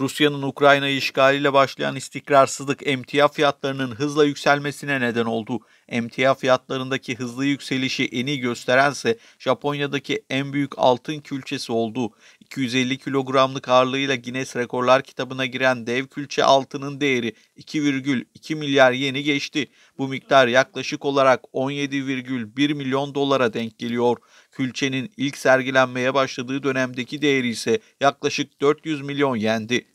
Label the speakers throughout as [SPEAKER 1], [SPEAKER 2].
[SPEAKER 1] Rusya'nın Ukrayna'yı işgaliyle başlayan istikrarsızlık emtia fiyatlarının hızla yükselmesine neden oldu. Emtia fiyatlarındaki hızlı yükselişi eni iyi gösterense Japonya'daki en büyük altın külçesi oldu. 250 kilogramlık ağırlığıyla Guinness Rekorlar kitabına giren dev külçe altının değeri 2,2 milyar yeni geçti. Bu miktar yaklaşık olarak 17,1 milyon dolara denk geliyor. Külçenin ilk sergilenmeye başladığı dönemdeki değeri ise yaklaşık 400 milyon yendi.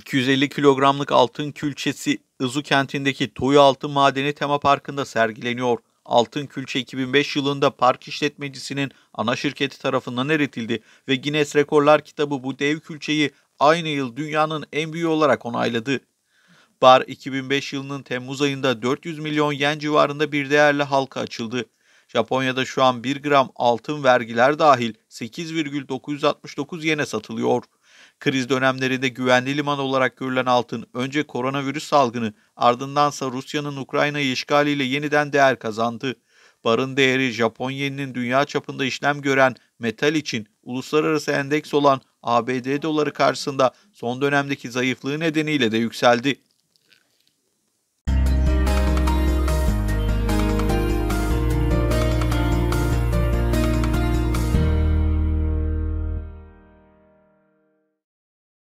[SPEAKER 1] ...250 kilogramlık altın külçesi Izu kentindeki Toyu Altın Madeni Tema Parkı'nda sergileniyor. Altın Külçe 2005 yılında park işletmecisinin ana şirketi tarafından eritildi ve Guinness Rekorlar kitabı bu dev külçeyi aynı yıl dünyanın en büyüğü olarak onayladı. Bar 2005 yılının Temmuz ayında 400 milyon yen civarında bir değerle halka açıldı. Japonya'da şu an 1 gram altın vergiler dahil 8,969 yene satılıyor. Kriz dönemlerinde güvenli liman olarak görülen altın önce koronavirüs salgını ardındansa Rusya'nın Ukrayna'yı işgaliyle yeniden değer kazandı. Barın değeri Japon yeninin dünya çapında işlem gören metal için uluslararası endeks olan ABD doları karşısında son dönemdeki zayıflığı nedeniyle de yükseldi.